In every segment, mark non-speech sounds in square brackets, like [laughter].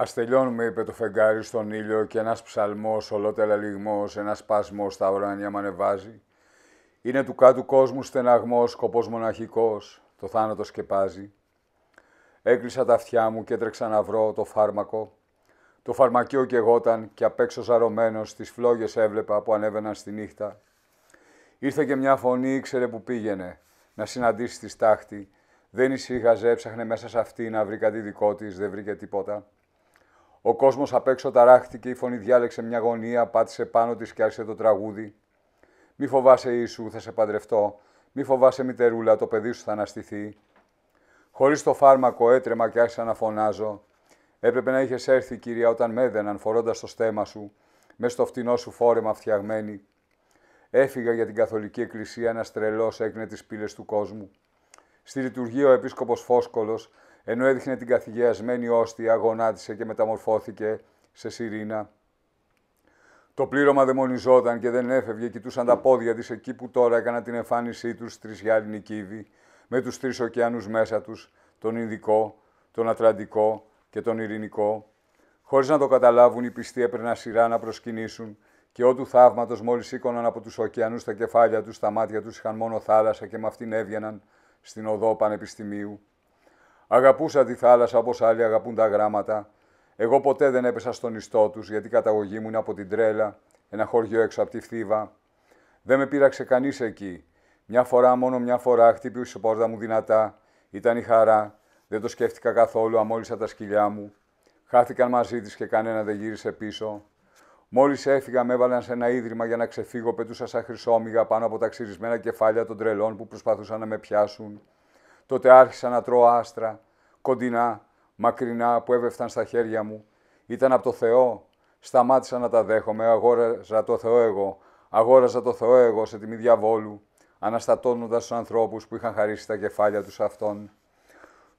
Ας τελειώνουμε, είπε το φεγγάρι στον ήλιο και ένας ψαλμός, ολότελα λιγμός, ένας σπασμό στα ουράνια ανεβάζει. Είναι του κάτου κόσμου στεναγμός, σκοπός μοναχικός, το θάνατο σκεπάζει. Έκλεισα τα αυτιά μου και έτρεξα να βρω το φάρμακο. Το φαρμακείο κεγόταν και απ' έξω σαρωμένο, τις φλόγες έβλεπα που ανέβαιναν στη νύχτα. Ήρθε και μια φωνή, ήξερε που πήγαινε, να συναντήσει τη στάχτη. Δεν ησύχαζε, έψαχνε μέσα σε αυτή να βρει κάτι δικό της, δεν βρήκε τίποτα. Ο κόσμος απ' έξω ταράχτηκε, η φωνή διάλεξε μια γωνία, πάτησε πάνω της και άρχισε το τραγούδι. Μη φοβάσαι, Ιησού, θα σε παντρευτώ. Μη φοβάσαι, μητερούλα, το παιδί σου θα αναστηθεί. Χωρίς το φάρμακο έτρεμα και άρχισα να φωνάζω. Έπρεπε να είχες έρθει, κυρία, όταν με έδαιναν, φορώντας το στέμα σου, μες στο φτηνό σου φόρεμα φτιαγμένη. Έφυγα για την Καθολική Εκκλησία, ένας τρελός έκνε τις πύλες του κόσμου. Στη λειτουργία ο Επίσκοπος Φόσκολος ενώ έδειχνε την καθηγιασμένη όστια, αγωνάτισε και μεταμορφώθηκε σε σιρήνα. Το πλήρωμα δαιμονιζόταν και δεν έφευγε, κοιτούσαν τα πόδια της εκεί που τώρα έκαναν την εμφάνισή τους τρεις Γιάννη με τους τρεις ωκεανούς μέσα τους: τον Ινδικό, τον Ατλαντικό και τον Ειρηνικό. Χωρίς να το καταλάβουν, οι πιστοί έπαιρναν σειρά να προσκυνήσουν και ότου θαύματος μόλις σήκωναν από τους ωκεανούς τα κεφάλια τους, τα μάτια τους είχαν μόνο θάλασσα και με αυτήν έβγαιναν στην οδό Πανεπιστημίου. Αγαπούσα τη θάλασσα όπως άλλοι αγαπούν τα γράμματα. Εγώ ποτέ δεν έπεσα στον ιστό τους, γιατί η καταγωγή μου είναι από την τρέλα, ένα χωριό έξω από τη φθήβα. Δεν με πείραξε κανείς εκεί. Μια φορά, μόνο μια φορά, χτύπησε η πόρτα μου δυνατά. Ήταν η χαρά. Δεν το σκέφτηκα καθόλου, αμόλυσα τα σκυλιά μου. Χάθηκαν μαζί της και κανένα δεν γύρισε πίσω. Μόλις έφυγα, με έβαλαν σε ένα ίδρυμα για να ξεφύγω. Πετούσα σαν χρυσόμυγα πάνω από τα ξυρισμένα κεφάλια των τρελών που προσπαθούσαν να με πιάσουν τότε άρχισα να τρώω άστρα, κοντινά, μακρινά που έβεφταν στα χέρια μου. Ήταν από το Θεό. Σταμάτησα να τα δέχομαι, αγόραζα το Θεό εγώ. Αγόραζα το Θεό εγώ σε τιμή διαβόλου, αναστατώνοντας τους ανθρώπους που είχαν χαρίσει τα κεφάλια τους αυτών.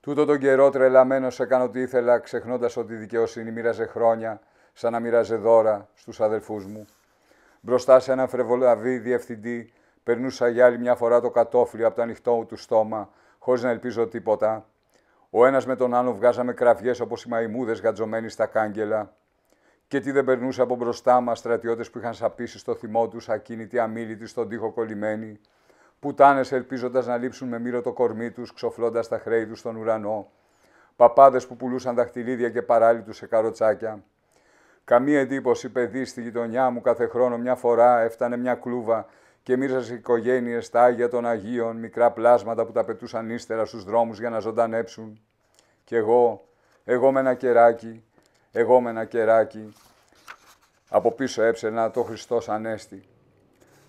Τούτο τον καιρό τρελαμένος έκανα ό,τι ήθελα, ξεχνώντας ότι η δικαιοσύνη μοίραζε χρόνια, σαν να μοίραζε δώρα στους αδελφούς μου. Μπροστά σε έναν φρεβολαβή διευθυντή περνούσα για άλλη μια φορά το κατόφλι από το ανοιχτό του στόμα χωρίς να ελπίζω τίποτα. Ο ένας με τον άλλο βγάζαμε κραυγές όπως οι μαϊμούδες γατζωμένοι στα κάγκελα. Και τι δεν περνούσε από μπροστά μας στρατιώτες που είχαν σαπίσει στο θυμό τους, ακίνητοι, αμήλυτοι, στον τοίχο κολλημένοι. Πουτάνες ελπίζοντας να λείψουν με μύρο το κορμί τους, ξοφλώντας τα χρέη τους στον ουρανό. Παπάδες που πουλούσαν δαχτυλίδια και τους σε καροτσάκια. Καμία εντύπωση, παιδί, στη γειτονιά μου κάθε χρόνο μια φορά έφτανε μια κλούβα και μοίραζες οικογένειες τα άγια των Αγίων, μικρά πλάσματα που τα πετούσαν ύστερα στους δρόμους για να ζωντανέψουν. Κι εγώ, εγώ με ένα κεράκι, εγώ με ένα κεράκι, από πίσω έψενα, το Χριστός Ανέστη.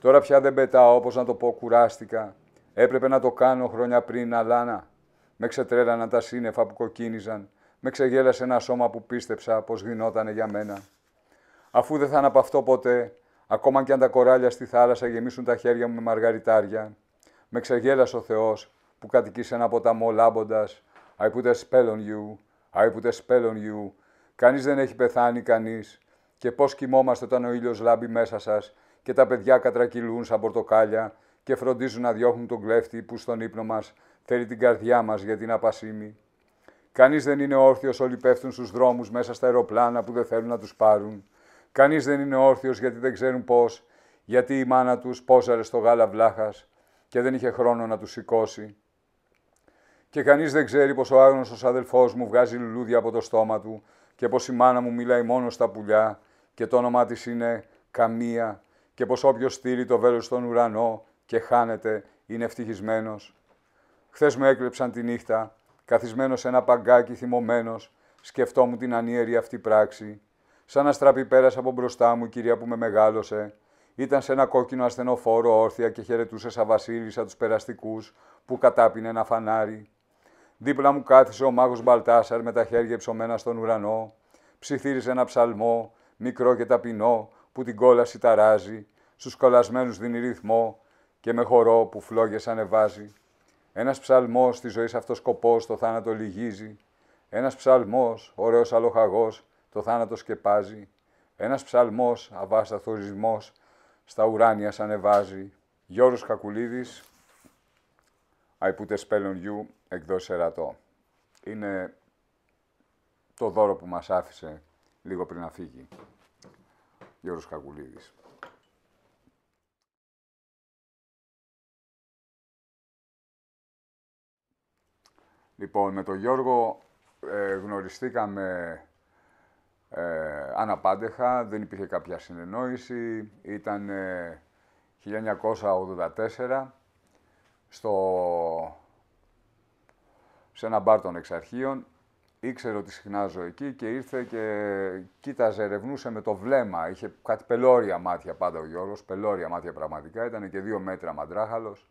Τώρα πια δεν πετάω, όπως να το πω, κουράστηκα. Έπρεπε να το κάνω χρόνια πριν, αλλά να. Με ξετρέλαναν τα σύννεφα που κοκκίνιζαν. Με ξεγέλασε ένα σώμα που πίστεψα πως γινότανε για μένα. Αφού δεν θα αναπαυτώ ποτέ, Ακόμα και αν τα κοράλια στη θάλασσα γεμίσουν τα χέρια μου με μαργαριτάρια, με ξεγέλασε ο Θεός που κατοικεί σε ένα ποταμό λάμποντας. I put a spell on you, I put a spell on you. Κανείς δεν έχει πεθάνει, κανείς. Και πώς κοιμόμαστε όταν ο ήλιος λάμπει μέσα σας και τα παιδιά κατρακυλούν σαν πορτοκάλια και φροντίζουν να διώχνουν τον κλέφτη που στον ύπνο μας θέλει την καρδιά μας για την απασίμη. Κανείς δεν είναι όρθιος, όλοι πέφτουν στους δρόμους μέσα στα αεροπλάνα που δεν θέλουν να τους πάρουν. Κανείς δεν είναι όρθιος γιατί δεν ξέρουν πώς, γιατί η μάνα τους πόζαρε στο γάλα βλάχας και δεν είχε χρόνο να τους σηκώσει. Και κανείς δεν ξέρει πως ο άγνωστος αδελφός μου βγάζει λουλούδια από το στόμα του και πως η μάνα μου μιλάει μόνο στα πουλιά και το όνομά της είναι Καμία και πως όποιος στείλει το βέλος στον ουρανό και χάνεται είναι ευτυχισμένος. Χθες με έκλεψαν τη νύχτα, καθισμένος σε ένα παγκάκι θυμωμένος, σκεφτόμουν την ανίερη αυτή πράξη Σαν να στραπεί πέρασε από μπροστά μου η κυρία που με μεγάλωσε. Ήταν σε ένα κόκκινο ασθενοφόρο όρθια και χαιρετούσε σαν βασίλισσα τους περαστικούς που κατάπινε ένα φανάρι. Δίπλα μου κάθισε ο μάγος Μπαλτάσαρ με τα χέρια ψωμένα στον ουρανό. Ψιθύρισε ένα ψαλμό, μικρό και ταπεινό, που την κόλαση ταράζει. Στους κολλασμένους δίνει ρυθμό και με χορό που φλόγε ανεβάζει. Ένας ψαλμός στη ζωή αυτός σκοπός στο θάνατο λυγίζει. Ένας ψαλμός, ωραίος αλοχαγός, το θάνατο σκεπάζει, ένας ψαλμός, αβάσταθος ζυμός, στα ουράνια σαν ανεβάζει. Γιώργος Κακουλίδης, I put a spell on you, Είναι το δώρο που μας άφησε λίγο πριν να φύγει. Γιώργος Κακουλίδης. Λοιπόν, με τον Γιώργο ε, γνωριστήκαμε ε, αναπάντεχα, δεν υπήρχε κάποια συνεννόηση. Ήταν ε, 1984 στο... σε ένα μπαρ των εξαρχείων. Ήξερε ότι συχνά εκεί και ήρθε και κοίταζε, ερευνούσε με το βλέμμα. Είχε κάτι πελώρια μάτια πάντα ο Γιώργος, πελώρια μάτια πραγματικά. Ήταν και δύο μέτρα μαντράχαλος,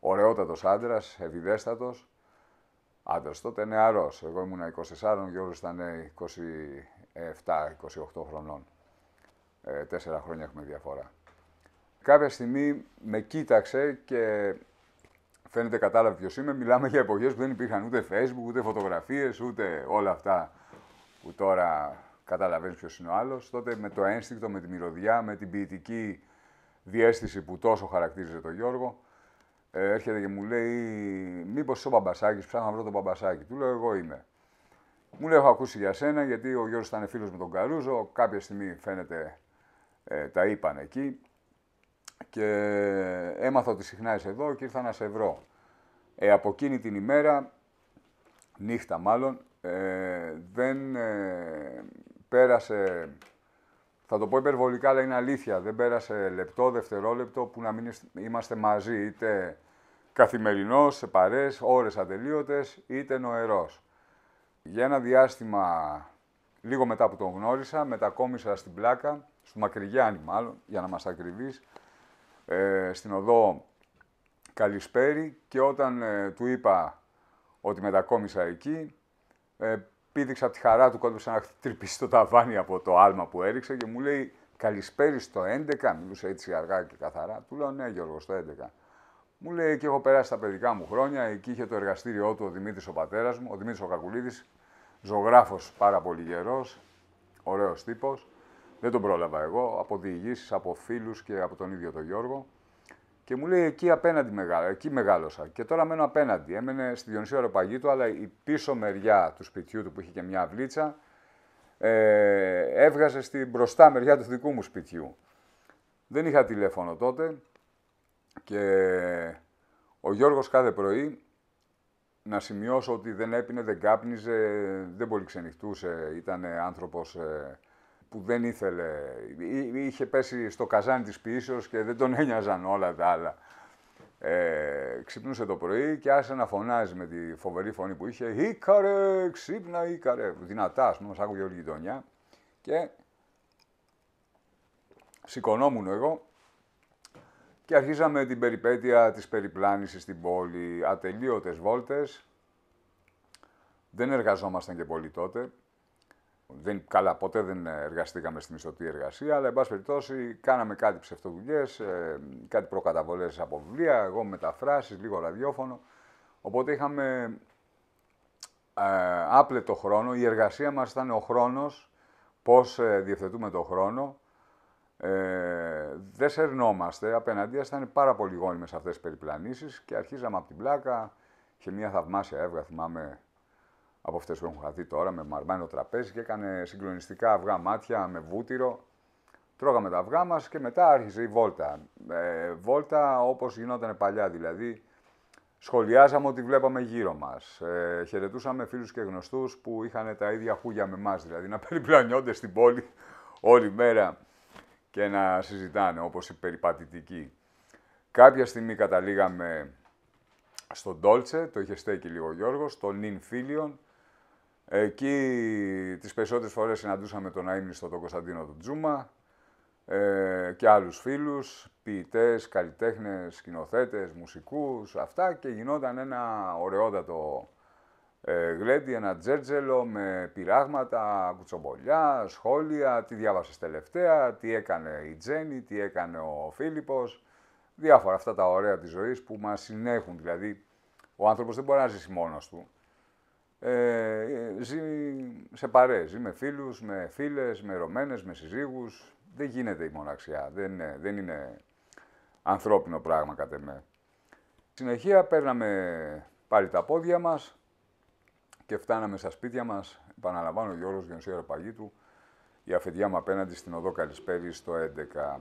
ωραιότατος άντρας, ευηδέστατος. Άντρας τότε νεαρός. Εγώ ήμουν 24, ο Γιώργος ήταν 27-28 χρονών. Ε, τέσσερα χρόνια έχουμε διαφορά. Κάποια στιγμή με κοίταξε και φαίνεται κατάλαβε ποιος είμαι. Μιλάμε για εποχές που δεν υπήρχαν ούτε Facebook, ούτε φωτογραφίες, ούτε όλα αυτά που τώρα καταλαβαίνεις ποιος είναι ο άλλος. Τότε με το ένστικτο, με τη μυρωδιά, με την ποιητική διέστηση που τόσο χαρακτήριζε τον Γιώργο, ε, έρχεται και μου λέει: Μήπως είσαι ο Μπαμπασάκης, ψάχνω να βρω τον Μπαμπασάκη. Του λέω: Εγώ είμαι. Μου λέει: Έχω ακούσει για σένα, γιατί ο Γιώργος ήταν φίλος με τον Καρούζο. Κάποια στιγμή φαίνεται ε, τα είπαν εκεί. Και έμαθα ότι συχνά είσαι εδώ και ήρθα να σε βρω. Ε, από εκείνη την ημέρα, νύχτα μάλλον, ε, δεν ε, πέρασε, θα το πω υπερβολικά, αλλά είναι αλήθεια, δεν πέρασε λεπτό, δευτερόλεπτο που να μην είμαστε μαζί, είτε καθημερινός σε παρές, ώρες ατελείωτες, είτε νοερός. Για ένα διάστημα, λίγο μετά που τον γνώρισα, μετακόμισα στην Πλάκα, στο Μακρυγιάννη μάλλον, για να μας ακριβείς, ε, στην οδό Καλησπέρι και όταν ε, του είπα ότι μετακόμισα εκεί, ε, πήδηξα από τη χαρά του κόντου να τρυπήσει το ταβάνι από το άλμα που έριξε και μου λέει «Καλησπέρι στο 11», μιλούσε έτσι αργά και καθαρά, του λέω «Ναι Γιώργος, στο 11». Μου λέει και έχω περάσει τα παιδικά μου χρόνια, εκεί είχε το εργαστήριό του ο Δημήτρης ο πατέρας μου, ο Δημήτρης ο Κακουλίδης, Ζωγράφος πάρα πολύ γερός, ωραίος τύπος. Δεν τον πρόλαβα εγώ, από διηγήσεις, από φίλους και από τον ίδιο τον Γιώργο. Και μου λέει εκεί απέναντι μεγάλο, εκεί μεγάλωσα. Και τώρα μένω απέναντι. Έμενε στη Διονυσία του, αλλά η πίσω μεριά του σπιτιού του που είχε και μια βλίτσα ε, έβγαζε στην μπροστά μεριά του δικού μου σπιτιού. Δεν είχα τηλέφωνο τότε και ο Γιώργος κάθε πρωί να σημειώσω ότι δεν έπινε, δεν κάπνιζε, δεν πολύ ξενυχτούσε. Ήταν άνθρωπος ε, που δεν ήθελε. Είχε πέσει στο καζάν της ποιήσεως και δεν τον [laughs] ένοιαζαν όλα τα άλλα. Ε, ξυπνούσε το πρωί και άρχισε να φωνάζει με τη φοβερή φωνή που είχε «Ήκαρε, ξύπνα, Ήκαρε». Δυνατά, ας πούμε, άκουγε όλη η γειτονιά. Και σηκωνόμουν εγώ και αρχίζαμε την περιπέτεια της περιπλάνησης στην πόλη, ατελείωτες βόλτες. Δεν εργαζόμασταν και πολύ τότε. Δεν, καλά, ποτέ δεν εργαστήκαμε στην μισθωτή εργασία, αλλά εν πάση περιπτώσει κάναμε κάτι ψευτοδουλειές, ε, κάτι προκαταβολές από βιβλία, εγώ μεταφράσεις, λίγο ραδιόφωνο. Οπότε είχαμε ε, άπλετο χρόνο. Η εργασία μας ήταν ο χρόνος, πώς ε, διευθετούμε τον χρόνο, ε, δεν σερνόμαστε. Απέναντί ήταν πάρα πολύ γόνιμες αυτές τις περιπλανήσεις και αρχίζαμε από την πλάκα. και μια θαυμάσια έβγα, θυμάμαι, από αυτές που έχουν χαθεί τώρα, με μαρμάνιο τραπέζι και έκανε συγκλονιστικά αυγά μάτια με βούτυρο. Τρώγαμε τα αυγά μας και μετά άρχισε η βόλτα. Ε, βόλτα όπως γινόταν παλιά, δηλαδή σχολιάζαμε ότι βλέπαμε γύρω μας. Ε, χαιρετούσαμε φίλους και γνωστούς που είχαν τα ίδια χούγια με εμάς, δηλαδή να περιπλανιόνται στην πόλη όλη μέρα και να συζητάνε, όπως οι περιπατητικοί. Κάποια στιγμή καταλήγαμε στον Τόλτσε, το είχε στέκει λίγο ο Γιώργος, στον Ninfilion, Εκεί τις περισσότερες φορές συναντούσαμε τον αείμνηστο τον Κωνσταντίνο τον Τζούμα ε, και άλλους φίλους, ποιητές, καλλιτέχνες, σκηνοθέτες, μουσικούς, αυτά και γινόταν ένα ωραιότατο ε, γλέντι, ένα τζέρτζελο με πειράγματα, κουτσομπολιά, σχόλια, τι διάβασες τελευταία, τι έκανε η Τζέννη, τι έκανε ο Φίλιππος, διάφορα αυτά τα ωραία της ζωής που μας συνέχουν. Δηλαδή, ο άνθρωπος δεν μπορεί να ζήσει μόνος του. Ε, ζει σε παρέ, ζει με φίλους, με φίλες, με ερωμένες, με συζύγους. Δεν γίνεται η μοναξιά, δεν είναι, δεν είναι ανθρώπινο πράγμα κατά με. Συνεχεία παίρναμε πάλι τα πόδια μας, και φτάναμε στα σπίτια μας. Επαναλαμβάνω, ο Γιώργος Γιονσίου Παγίτου, η αφεντιά μου απέναντι στην οδό Καλησπέρη στο 11.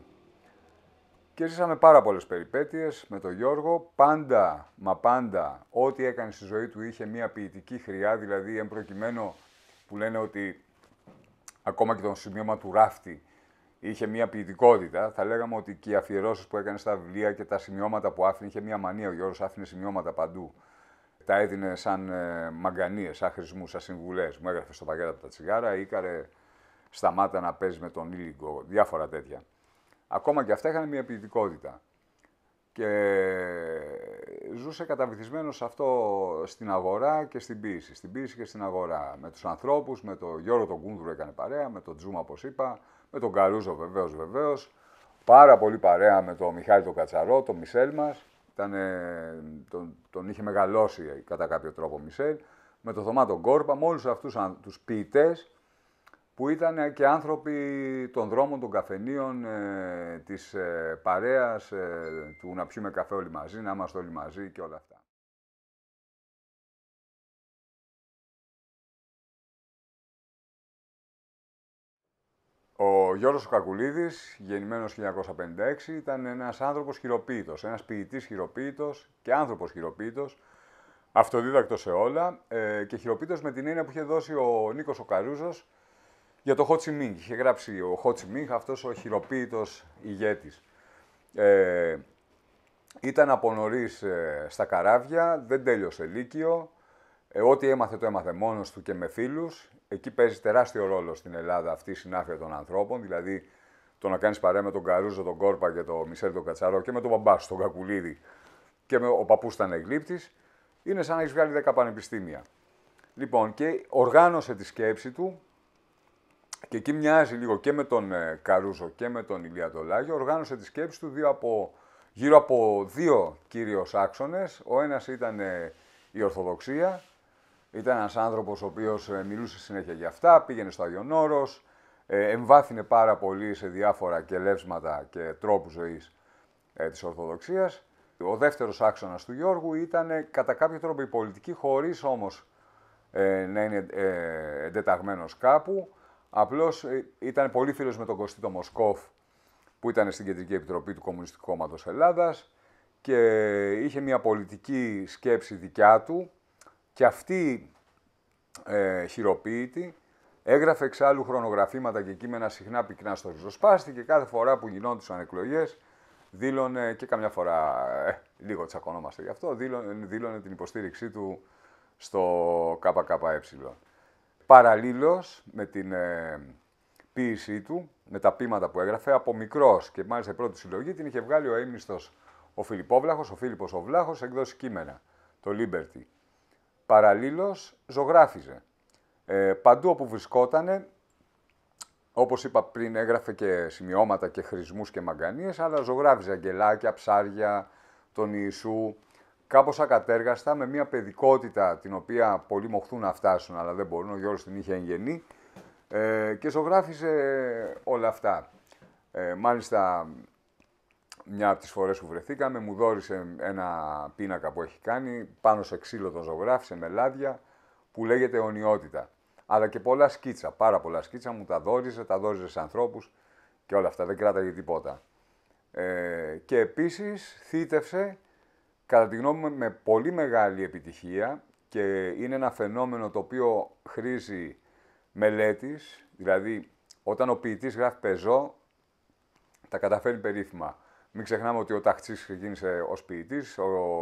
Και ζήσαμε πάρα πολλές περιπέτειες με τον Γιώργο. Πάντα, μα πάντα, ό,τι έκανε στη ζωή του είχε μια ποιητική χρειά, δηλαδή εμπροκειμένο που λένε ότι ακόμα και το σημείωμα του ράφτη είχε μια ποιητικότητα. Θα λέγαμε ότι και οι αφιερώσεις που έκανε στα βιβλία και τα σημειώματα που άφηνε, είχε μια μανία ο Γιώργος άφηνε σημειώματα παντού. Τα έδινε σαν ε, μαγκανίες, σαν χρησμούς, σαν συμβουλές. Μου έγραφε στο πακέτο από τα τσιγάρα, ήκαρε, σταμάτα να παίζεις με τον ήλικο», διάφορα τέτοια. Ακόμα και αυτά είχαν μια ποιητικότητα. Και ζούσε καταβυθισμένος σε αυτό στην αγορά και στην ποιήση. Στην ποιήση και στην αγορά. Με τους ανθρώπους, με τον Γιώργο τον Κούνδρου έκανε παρέα, με τον Τζούμα όπως είπα, με τον Καρούζο βεβαίως, βεβαίως, Πάρα πολύ παρέα με τον Μιχάλη τον Κατσαρό, τον Μισελ μας. Ήταν, τον, τον είχε μεγαλώσει κατά κάποιο τρόπο ο Μισελ. Με τον Θωμά τον Κόρπα, με όλους αυτούς τους ποιητές που ήταν και άνθρωποι των δρόμων, των καφενείων, ε, της ε, παρέας, ε, του να πιούμε καφέ όλοι μαζί, να είμαστε όλοι μαζί και όλα αυτά. Ο Γιώργος Κακουλίδης, γεννημένος 1956, ήταν ένας άνθρωπος χειροποίητος, ένας ποιητής χειροποίητος και άνθρωπος χειροποίητος, αυτοδίδακτος σε όλα ε, και χειροποίητος με την έννοια που είχε δώσει ο Νίκος ο Καρούζος για το Χότσι Μίνγκ. Είχε γράψει ο Χότσι Μίνγκ, αυτός ο χειροποίητος ηγέτης. Ε, ήταν από νωρίς ε, στα καράβια, δεν τέλειωσε λύκειο, ε, ό,τι έμαθε το έμαθε μόνος του και με φίλους. Εκεί παίζει τεράστιο ρόλο στην Ελλάδα αυτή η συνάφεια των ανθρώπων. Δηλαδή το να κάνεις παρέα με τον Καρούζο, τον Κόρπα και τον Μισελ τον Κατσαρό και με τον μπαμπά τον Κακουλίδη και με, ο παππούς ήταν εγκλήπτη. είναι σαν να έχεις βγάλει 10 πανεπιστήμια. Λοιπόν, και οργάνωσε τη σκέψη του και εκεί μοιάζει λίγο και με τον ε, Καρούζο και με τον Ηλία Τολάγιο. Οργάνωσε τη σκέψη του δύο από, γύρω από δύο κύριου άξονες. Ο ένας ήταν ε, η Ορθοδοξία, ήταν ένας άνθρωπος ο οποίος ε, μιλούσε συνέχεια για αυτά, πήγαινε στο Άγιον Όρος, ε, εμβάθυνε πάρα πολύ σε διάφορα κελεύσματα και τρόπους ζωής τη ε, της Ορθοδοξίας. Ο δεύτερος άξονας του Γιώργου ήταν κατά κάποιο τρόπο η πολιτική, χωρίς όμως να είναι εντεταγμένος κάπου. Απλώς ήταν πολύ φίλος με τον Κωστή το Μοσκόφ, που ήταν στην Κεντρική Επιτροπή του Κομμουνιστικού Κόμματος Ελλάδας και είχε μια πολιτική σκέψη δικιά του, και αυτή ε, χειροποίητη έγραφε εξάλλου χρονογραφήματα και κείμενα συχνά πυκνά στο ριζοσπάστη και κάθε φορά που γινόντουσαν εκλογές δήλωνε και καμιά φορά, ε, λίγο τσακωνόμαστε γι' αυτό, δήλωνε, την υποστήριξή του στο ΚΚΕ. Παραλλήλως με την ε, ποίησή του, με τα πείματα που έγραφε, από μικρός και μάλιστα πρώτη συλλογή την είχε βγάλει ο αείμνηστος ο Φιλιππόβλαχος, ο Φίλιππος ο Βλάχος, εκδόση κείμενα, το Liberty παραλλήλως ζωγράφιζε. Ε, παντού όπου βρισκότανε, όπως είπα πριν, έγραφε και σημειώματα και χρησμούς και μαγκανίες, αλλά ζωγράφιζε αγγελάκια, ψάρια, τον Ιησού, κάπως ακατέργαστα, με μια παιδικότητα την οποία πολλοί μοχθούν να φτάσουν, αλλά δεν μπορούν, ο Γιώργος την είχε εγγενή, ε, και ζωγράφιζε όλα αυτά. Ε, μάλιστα μια από τις φορές που βρεθήκαμε, μου δόρισε ένα πίνακα που έχει κάνει, πάνω σε ξύλο τον ζωγράφισε με λάδια, που λέγεται ονειότητα. Αλλά και πολλά σκίτσα, πάρα πολλά σκίτσα, μου τα δώριζε, τα δώριζε σε ανθρώπους και όλα αυτά, δεν κράταγε τίποτα. Ε, και επίσης θύτευσε, κατά τη γνώμη μου, με πολύ μεγάλη επιτυχία και είναι ένα φαινόμενο το οποίο χρήζει μελέτης, δηλαδή όταν ο ποιητής γράφει πεζό, τα καταφέρει περίφημα. Μην ξεχνάμε ότι ο Ταχτσής ξεκίνησε ως ποιητή,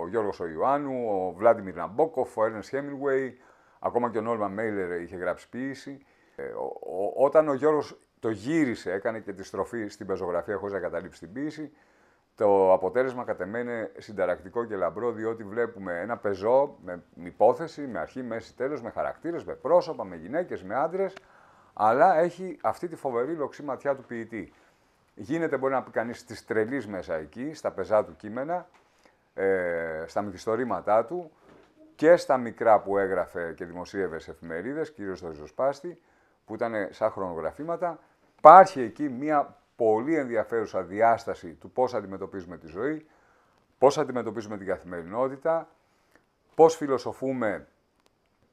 ο Γιώργος Ο Ιωάννου, ο Βλάντιμιρ Ναμπόκοφ, ο Έρνε Χέμινγκουεϊ, ακόμα και ο Νόρμα Μέιλερ είχε γράψει ποιήση. Ε, όταν ο Γιώργος το γύρισε, έκανε και τη στροφή στην πεζογραφία χωρίς να καταλήψει την ποιήση, το αποτέλεσμα κατ' συντακτικό είναι συνταρακτικό και λαμπρό, διότι βλέπουμε ένα πεζό με υπόθεση, με αρχή, μέση, τέλος, με χαρακτήρες, με πρόσωπα, με γυναίκες, με άντρες, αλλά έχει αυτή τη φοβερή λοξή ματιά του ποιητή. Γίνεται, μπορεί να πει κανείς, της τρελής μέσα εκεί, στα πεζά του κείμενα, ε, στα μυθιστορήματά του και στα μικρά που έγραφε και δημοσίευε σε εφημερίδες, κυρίως στο Ριζοσπάστη, που ήταν σαν χρονογραφήματα. Υπάρχει εκεί μια πολύ ενδιαφέρουσα διάσταση του πώς αντιμετωπίζουμε τη ζωή, πώς αντιμετωπίζουμε την καθημερινότητα, πώς φιλοσοφούμε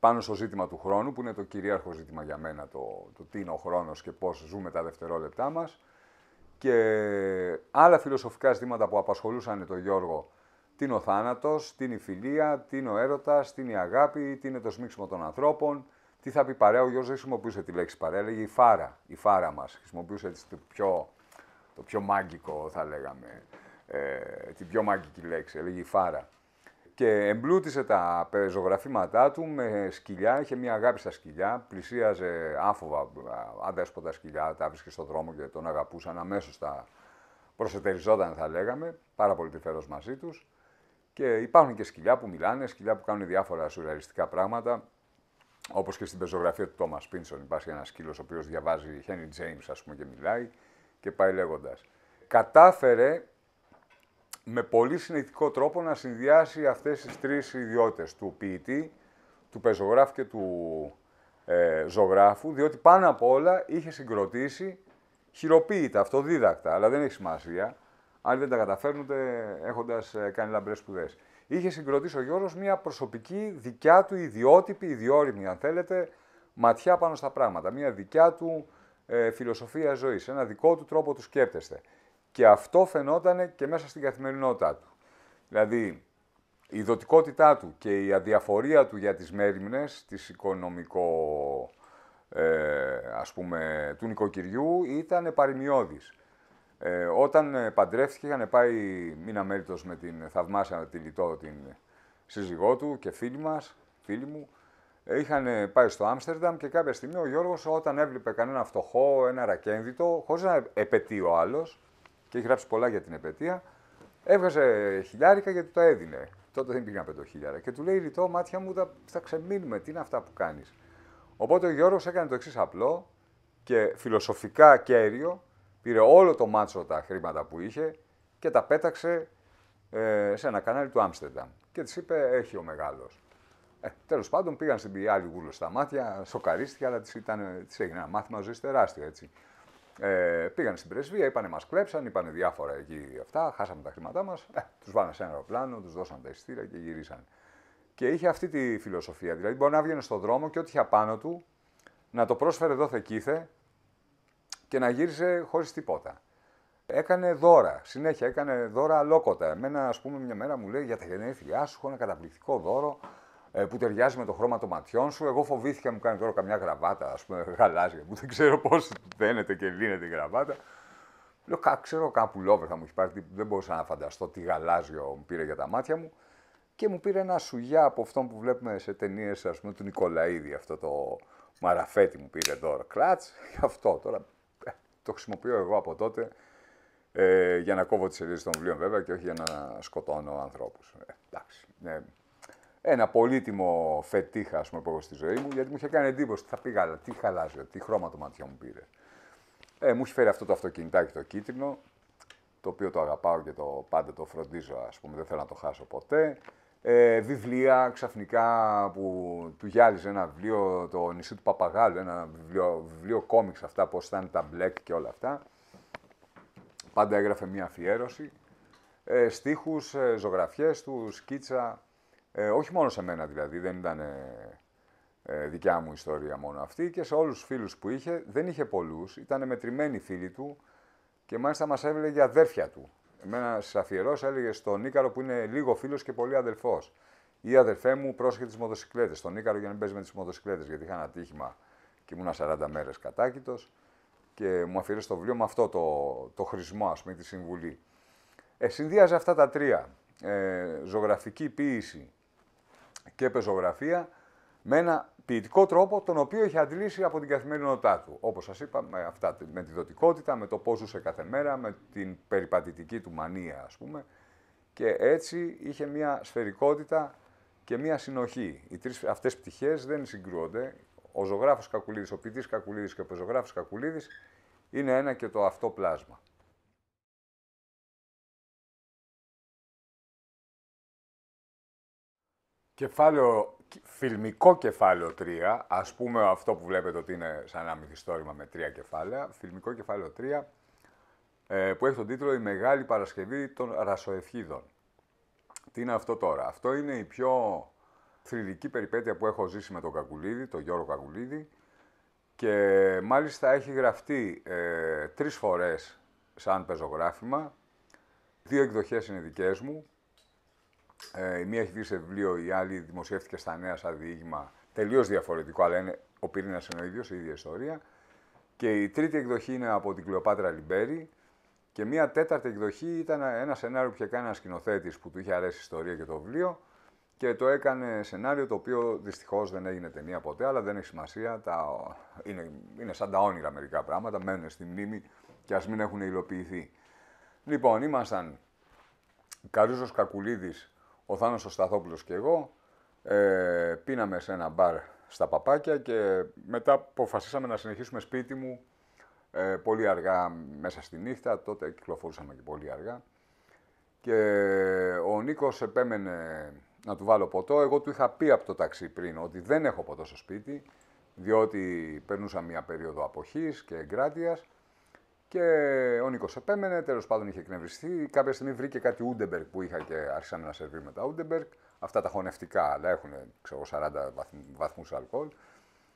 πάνω στο ζήτημα του χρόνου, που είναι το κυρίαρχο ζήτημα για μένα, το, το τι είναι ο χρόνος και πώς ζούμε τα δευτερόλεπτά μας και άλλα φιλοσοφικά ζητήματα που απασχολούσαν τον Γιώργο. Τι είναι ο θάνατος, τι είναι η φιλία, τι είναι ο έρωτας, τι είναι η αγάπη, τι είναι το σμίξιμο των ανθρώπων, τι θα πει παρέα. Ο Γιώργος δεν χρησιμοποιούσε τη λέξη παρέα, έλεγε η φάρα, η φάρα μας. Χρησιμοποιούσε έτσι το πιο, το πιο μάγκικο, θα λέγαμε, ε, την πιο μάγκικη λέξη, έλεγε η φάρα και εμπλούτισε τα πεζογραφήματά του με σκυλιά. Είχε μια αγάπη στα σκυλιά. Πλησίαζε άφοβα αδέσποτα σκυλιά. Τα βρίσκε στον δρόμο και τον αγαπούσαν αμέσως. Τα προσετεριζόταν, θα λέγαμε. Πάρα πολύ τυφερός μαζί τους. Και υπάρχουν και σκυλιά που μιλάνε, σκυλιά που κάνουν διάφορα σουρεαλιστικά πράγματα. Όπως και στην πεζογραφία του Τόμα Πίνσον, υπάρχει ένας σκύλος ο οποίος διαβάζει Χένι James, ας πούμε, και μιλάει και πάει λέγοντας. Κατάφερε με πολύ συνηθιστικό τρόπο να συνδυάσει αυτές τις τρεις ιδιότητες του ποιητή, του πεζογράφου και του ε, ζωγράφου, διότι πάνω απ' όλα είχε συγκροτήσει χειροποίητα, αυτοδίδακτα, αλλά δεν έχει σημασία, αν δεν τα καταφέρνονται έχοντας ε, κάνει λαμπρές σπουδές. Είχε συγκροτήσει ο Γιώργος μια προσωπική δικιά του ιδιότυπη, ιδιόρυμη αν θέλετε, ματιά πάνω στα πράγματα, μια δικιά του ε, φιλοσοφία ζωής, ένα δικό του τρόπο του σκέπτεστε. Και αυτό φαινόταν και μέσα στην καθημερινότητά του. Δηλαδή, η δοτικότητά του και η αδιαφορία του για τις μέρημνες, της οικονομικό, ε, ας πούμε, του νοικοκυριού ήταν παρημιώδης. Ε, όταν ε, παντρεύτηκε, είχαν πάει μήνα μέρητος με την θαυμάσια τη Λιτό, την σύζυγό του και φίλη μας, φίλη μου, ε, είχαν πάει στο Άμστερνταμ και κάποια στιγμή ο Γιώργος όταν έβλεπε κανένα φτωχό, ένα ρακένδιτο, χωρίς να επαιτεί ο άλλος, και έχει γράψει πολλά για την επαιτία. Έβγαζε χιλιάρικα γιατί τα έδινε. Τότε δεν πήγαν πεντοχίλιαρα. Και του λέει ρητό, μάτια μου, θα, θα ξεμείνουμε. Τι είναι αυτά που κάνεις. Οπότε ο Γιώργος έκανε το εξής απλό και φιλοσοφικά κέριο. Πήρε όλο το μάτσο τα χρήματα που είχε και τα πέταξε ε, σε ένα κανάλι του Άμστερνταμ. Και της είπε: Έχει ο μεγάλος. Ε, Τέλος πάντων, πήγαν στην άλλη γούλο στα μάτια, σοκαρίστηκε, αλλά της έγινε ένα μάθημα ζωής τεράστιο έτσι. Ε, πήγαν στην πρεσβεία, είπανε μας κλέψαν, είπανε διάφορα εκεί αυτά, χάσαμε τα χρήματά μας. Ε, τους βάλανε σε ένα αεροπλάνο, τους δώσαν τα ειστήρα και γυρίσαν. Και είχε αυτή τη φιλοσοφία. Δηλαδή, μπορεί να βγαίνεις στον δρόμο και ό,τι είχε απάνω του να το πρόσφερε εδώ θεκήθε και να γύρισε χωρίς τίποτα. Έκανε δώρα, συνέχεια έκανε δώρα αλόκοτα. Εμένα, ας πούμε, μια μέρα μου λέει για τα γενέθλιά σου, έχω ένα καταπληκτικό δώρο ε, που ταιριάζει με το χρώμα των ματιών σου. Εγώ φοβήθηκα, μου κάνει τώρα καμιά γραβάτα, ας πούμε, [laughs] γαλάζια. που δεν ξέρω πώς φαίνεται και λύνεται η γραβάτα. Λέω, κα, ξέρω κάπου λόβερ θα μου έχεις πάρει, δεν μπορούσα να φανταστώ τι γαλάζιο μου πήρε για τα μάτια μου. Και μου πήρε ένα σουγιά από αυτό που βλέπουμε σε ταινίες, ας πούμε, του Νικολαίδη. Αυτό το μαραφέτι μου πήρε τώρα. Κλατ, αυτό τώρα. Ε, το χρησιμοποιώ εγώ από τότε ε, για να κόβω τις σελίδες των βιβλίων, βέβαια, και όχι για να σκοτώνω ανθρώπους. Ε, εντάξει. Ναι ένα πολύτιμο φετίχα, ας πούμε, που στη ζωή μου, γιατί μου είχε κάνει εντύπωση τι θα πήγα, τι χαλάζει, τι χρώμα το ματιά μου πήρε. Ε, μου είχε φέρει αυτό το αυτοκινητάκι το κίτρινο, το οποίο το αγαπάω και το πάντα το φροντίζω, ας πούμε, δεν θέλω να το χάσω ποτέ. Ε, βιβλία ξαφνικά που του γυάλιζε ένα βιβλίο, το νησί του Παπαγάλου, ένα βιβλίο, βιβλίο κόμιξ αυτά, πώς ήταν τα μπλεκ και όλα αυτά. Πάντα έγραφε μία αφιέρωση, ε, στίχους, ε, του, σκίτσα, ε, όχι μόνο σε μένα δηλαδή, δεν ήταν ε, ε, δικιά μου ιστορία μόνο αυτή και σε όλους τους φίλους που είχε, δεν είχε πολλούς, ήταν μετρημένοι φίλοι του και μάλιστα μας έβλεγε για αδέρφια του. Εμένα σε έλεγε στον Νίκαρο που είναι λίγο φίλος και πολύ αδελφός. Ή αδερφέ μου πρόσεχε τις μοτοσυκλέτες, στον Νίκαρο για να παίζει με τις μοτοσυκλέτες γιατί είχα ένα τύχημα και ήμουν 40 μέρες κατάκητος και μου αφιέρωσε το βιβλίο με αυτό το, το χρησμό, ας πούμε, τη συμβουλή. Ε, αυτά τα τρία. Ε, ζωγραφική ποίηση, και πεζογραφία με ένα ποιητικό τρόπο τον οποίο είχε αντλήσει από την καθημερινότητά του. Όπως σας είπα, με, αυτά, με τη δοτικότητα, με το πώς ζούσε κάθε μέρα, με την περιπατητική του μανία ας πούμε και έτσι είχε μια σφαιρικότητα και μια συνοχή. Οι τρεις αυτές πτυχές δεν συγκρούονται. Ο ζωγράφος Κακουλίδης, ο ποιητής Κακουλίδης και ο πεζογράφος Κακουλίδης είναι ένα και το αυτό πλάσμα. Κεφάλαιο, φιλμικό κεφάλαιο 3, ας πούμε αυτό που βλέπετε ότι είναι σαν ένα μυθιστόρημα με τρία κεφάλαια, φιλμικό κεφάλαιο 3, ε, που έχει τον τίτλο «Η Μεγάλη Παρασκευή των Ρασοευχίδων». Τι είναι αυτό τώρα. Αυτό είναι η πιο θρηλυκή περιπέτεια που έχω ζήσει με τον Κακουλίδη, τον Γιώργο Κακουλίδη, και μάλιστα έχει γραφτεί ε, τρεις φορές σαν πεζογράφημα. Δύο εκδοχές είναι δικές μου, ε, η μία έχει βγει σε βιβλίο, η άλλη δημοσιεύτηκε στα νέα σαν διήγημα. Τελείως διαφορετικό, αλλά είναι ο πυρήνας είναι ο ίδιος, η ίδια ιστορία. Και η τρίτη εκδοχή είναι από την Κλεοπάτρα Λιμπέρι. Και μία τέταρτη εκδοχή ήταν ένα σενάριο που είχε κάνει ένας σκηνοθέτης που του είχε αρέσει η ιστορία και το βιβλίο. Και το έκανε σενάριο το οποίο δυστυχώς δεν έγινε ταινία ποτέ, αλλά δεν έχει σημασία. Τα... Είναι, είναι σαν τα όνειρα μερικά πράγματα, μένουν στη μνήμη και ας μην έχουν υλοποιηθεί. Λοιπόν, ήμασταν Καρούζο κακουλίδης ο Θάνος ο Σταθόπουλος και εγώ ε, πίναμε σε ένα μπαρ στα παπάκια και μετά αποφασίσαμε να συνεχίσουμε σπίτι μου ε, πολύ αργά μέσα στη νύχτα, τότε κυκλοφορούσαμε και πολύ αργά. Και ο Νίκος επέμενε να του βάλω ποτό. Εγώ του είχα πει από το ταξί πριν ότι δεν έχω ποτό στο σπίτι, διότι περνούσα μια περίοδο αποχής και εγκράτειας και ο Νίκος επέμενε, τέλος πάντων είχε εκνευριστεί. Κάποια στιγμή βρήκε κάτι Ούντεμπεργκ που είχα και άρχισαμε να σερβίρουμε με τα Ούντεμπεργκ. Αυτά τα χωνευτικά, αλλά έχουν ξέρω, 40 βαθμούς αλκοόλ.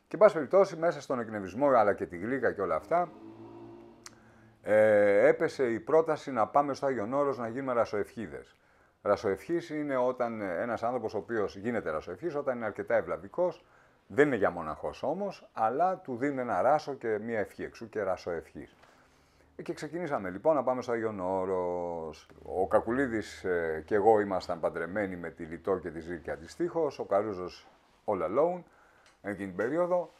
Και εν περιπτώσει, μέσα στον εκνευρισμό αλλά και τη γλύκα και όλα αυτά, ε, έπεσε η πρόταση να πάμε στο Άγιον Όρος να γίνουμε ρασοευχίδες. Ρασοευχής είναι όταν ένας άνθρωπος ο οποίος γίνεται ρασοευχής, όταν είναι αρκετά ευλαβικός, δεν είναι για μοναχός όμως, αλλά του δίνουν ένα ράσο και μία ευχή, εξού και ρασοευχής. Και ξεκινήσαμε λοιπόν να πάμε στο Άγιον Ο κακουλίδης ε, και εγώ ήμασταν παντρεμένοι με τη Λιτόρ και τη Ζήρκη αντιστοίχως. ο Καρούζος all alone εκείνη την περίοδο.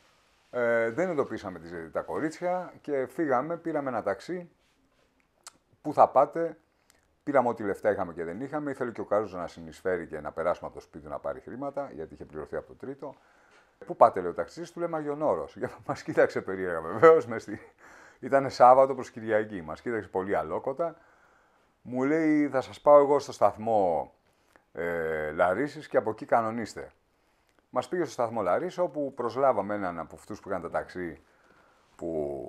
Ε, δεν εντοπίσαμε τις, ε, τα κορίτσια και φύγαμε, πήραμε ένα ταξί. Πού θα πάτε, πήραμε ό,τι λεφτά είχαμε και δεν είχαμε. Ήθελε και ο Κάρουζο να συνεισφέρει και να περάσουμε από το σπίτι να πάρει χρήματα, γιατί είχε πληρωθεί από το τρίτο. Πού πάτε, λέει ο ταξί, του λέμε Αγιονόρο. Μας κοίταξε περίεργα βεβαίως, μες στη ήταν Σάββατο προς Κυριακή. Μας κοίταξε πολύ αλόκοτα. Μου λέει, θα σας πάω εγώ στο σταθμό ε, Λαρίσης και από εκεί κανονίστε. Μας πήγε στο σταθμό Λαρίσης όπου προσλάβαμε έναν από αυτούς που είχαν τα ταξί που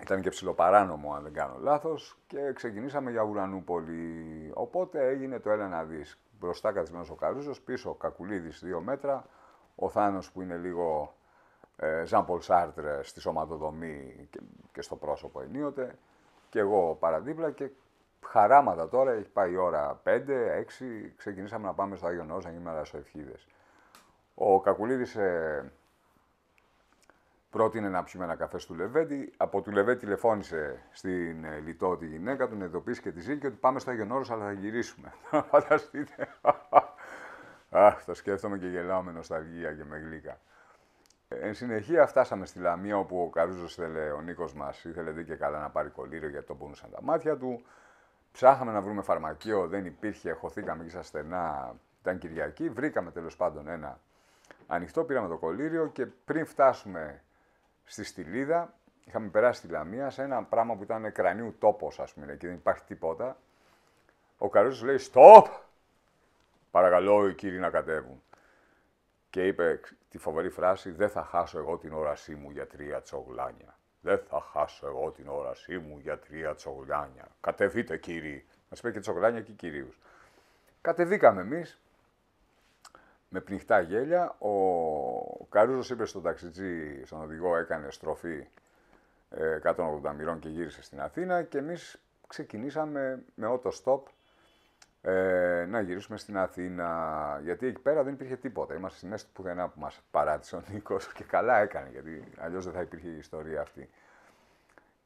ήταν και ψηλοπαράνομο, αν δεν κάνω λάθος, και ξεκινήσαμε για Ουρανούπολη. Οπότε έγινε το ένα να δεις. Μπροστά καθισμένο ο Καρούζος, πίσω ο Κακουλίδης δύο μέτρα, ο Θάνος που είναι λίγο Ζαν Πολ Σάρτρ στη σωματοδομή και στο πρόσωπο ενίοτε, και εγώ παραδίπλα και χαράματα τώρα, έχει πάει η ώρα 5-6, ξεκινήσαμε να πάμε στο Άγιο Όρος, να γίνουμε αλλασοευχίδες. Ο Κακουλίδης ε, πρότεινε να πιούμε ένα καφέ στο Λεβέντη, από του Λεβέντη τηλεφώνησε στην ε, Λιτό τη γυναίκα, τον ειδοποίησε και τη και ότι πάμε στο Άγιο Όρος αλλά θα γυρίσουμε. [laughs] Φανταστείτε. Αχ, το σκέφτομαι και γελάω με νοσταλγία και με γλύκα. Εν συνεχεία φτάσαμε στη Λαμία όπου ο Καρούζος ήθελε, ο Νίκος μας ήθελε δει και καλά να πάρει κολλήριο γιατί τον σαν τα μάτια του. Ψάχαμε να βρούμε φαρμακείο, δεν υπήρχε, χωθήκαμε και στα στενά, ήταν Κυριακή. Βρήκαμε τέλος πάντων ένα ανοιχτό, πήραμε το κολλήριο και πριν φτάσουμε στη Στυλίδα, είχαμε περάσει τη Λαμία σε ένα πράγμα που ήταν κρανίου τόπος, ας πούμε, και δεν υπάρχει τίποτα. Ο Καρούζος λέει: Στοπ! Παρακαλώ οι κύριοι να κατέβουν και είπε τη φοβερή φράση «Δεν θα χάσω εγώ την όρασή μου για τρία τσογλάνια». «Δεν θα χάσω εγώ την όρασή μου για τρία τσογλάνια». «Κατεβείτε κύριοι». Μας είπε και τσογλάνια και κυρίους. Κατεβήκαμε εμείς με πνιχτά γέλια. Ο Καρούζος είπε στον ταξιτζή, στον οδηγό, έκανε στροφή ε, 180 μοιρών και γύρισε στην Αθήνα και εμείς ξεκινήσαμε με auto stop ε, να γυρίσουμε στην Αθήνα. Γιατί εκεί πέρα δεν υπήρχε τίποτα. Είμαστε στην που πουθενά που μας παράτησε ο Νίκος και καλά έκανε, γιατί αλλιώς δεν θα υπήρχε η ιστορία αυτή.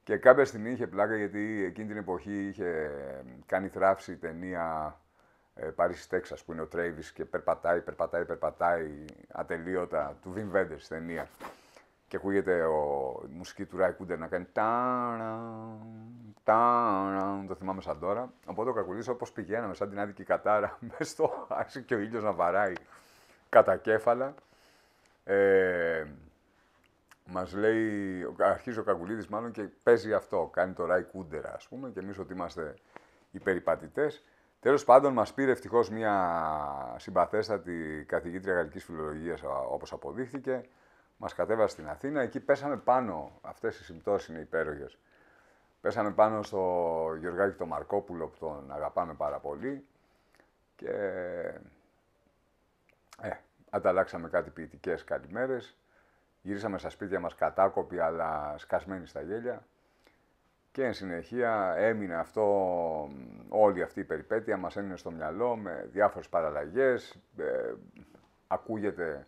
Και κάποια στιγμή είχε πλάκα γιατί εκείνη την εποχή είχε κάνει θράψη η ταινία ε, Παρίσι Τέξα που είναι ο Τρέιβι και περπατάει, περπατάει, περπατάει ατελείωτα του Βιν Βέντερ ταινία. Και ακούγεται ο, η μουσική του Ράι Κούντερ να κάνει. Το θυμάμαι σαν τώρα. Οπότε ο Κακουλή όπως πηγαίναμε, σαν την άδικη κατάρα, [laughs] μες στο άξι και ο ήλιος να βαράει κατά κέφαλα. Ε, Μας λέει, αρχίζει ο Κακουλίδη μάλλον και παίζει αυτό. Κάνει το Ράι Κούντερα, ας πούμε, και εμείς ότι είμαστε οι περιπατητές. Τέλος πάντων, μας πήρε ευτυχώς μια συμπαθέστατη καθηγήτρια γαλλικής φιλολογίας, όπως αποδείχθηκε. Μας κατέβασε στην Αθήνα. Εκεί πέσαμε πάνω. Αυτές οι συμπτώσεις είναι υπέροχες Πέσαμε πάνω στο Γεωργάκη το Μαρκόπουλο που τον αγαπάμε πάρα πολύ και ε, ανταλλάξαμε κάτι ποιητικές καλημέρες. Γυρίσαμε στα σπίτια μας κατάκοποι αλλά σκασμένοι στα γέλια και εν συνεχεία έμεινε αυτό, όλη αυτή η περιπέτεια μας έμεινε στο μυαλό με διάφορες παραλλαγές, ε, ακούγεται,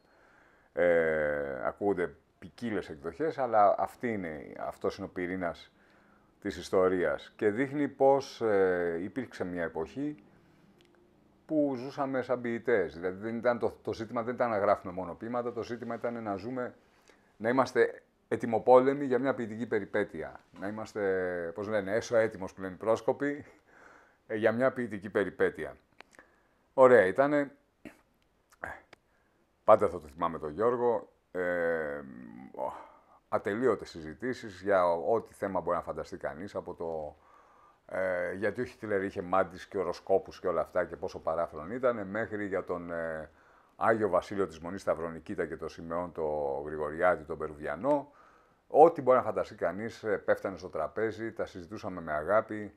ε, ακούγονται ποικίλες εκδοχές αλλά αυτή είναι, αυτός είναι ο πυρήνας της ιστορίας και δείχνει πώς ε, υπήρξε μια εποχή που ζούσαμε σαν ποιητές. Δηλαδή δεν ήταν το, το ζήτημα δεν ήταν να γράφουμε μόνο ποίηματα, το ζήτημα ήταν να ζούμε, να είμαστε ετοιμοπόλεμοι για μια ποιητική περιπέτεια. Να είμαστε, πώς λένε, έσω έτοιμος που λένε πρόσκοποι, ε, για μια ποιητική περιπέτεια. Ωραία, ήταν. Ε, πάντα θα το θυμάμαι τον Γιώργο. Ε, ατελείωτες συζητήσεις για ό,τι θέμα μπορεί να φανταστεί κανείς από το. Ε, γιατί ο Χίτλερ είχε μάτι και οροσκόπους και όλα αυτά και πόσο παράφρον ήταν, μέχρι για τον ε, Άγιο Βασίλειο της Μονής Σταυρονικήτα και τον Σιμεών το Γρηγοριάτη, τον Περουβιανό. Ό,τι μπορεί να φανταστεί κανείς ε, πέφτανε στο τραπέζι, τα συζητούσαμε με αγάπη.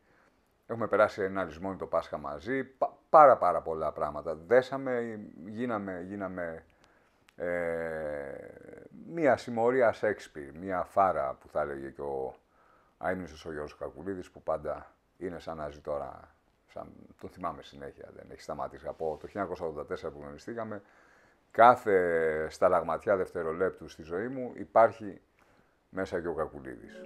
Έχουμε περάσει ένα λησμόνι το Πάσχα μαζί. πάρα πάρα πολλά πράγματα. Δέσαμε, γίναμε, γίναμε ε, μία συμμορία Σέξπιρ, μία φάρα που θα έλεγε και ο Άιμνησος ο Γιώργος Κακουλίδης που πάντα είναι σαν να ζει τώρα, σαν, τον θυμάμαι συνέχεια, δεν έχει σταματήσει. Από το 1984 που γνωριστήκαμε, κάθε σταλαγματιά δευτερολέπτου στη ζωή μου υπάρχει μέσα και ο Κακουλίδης.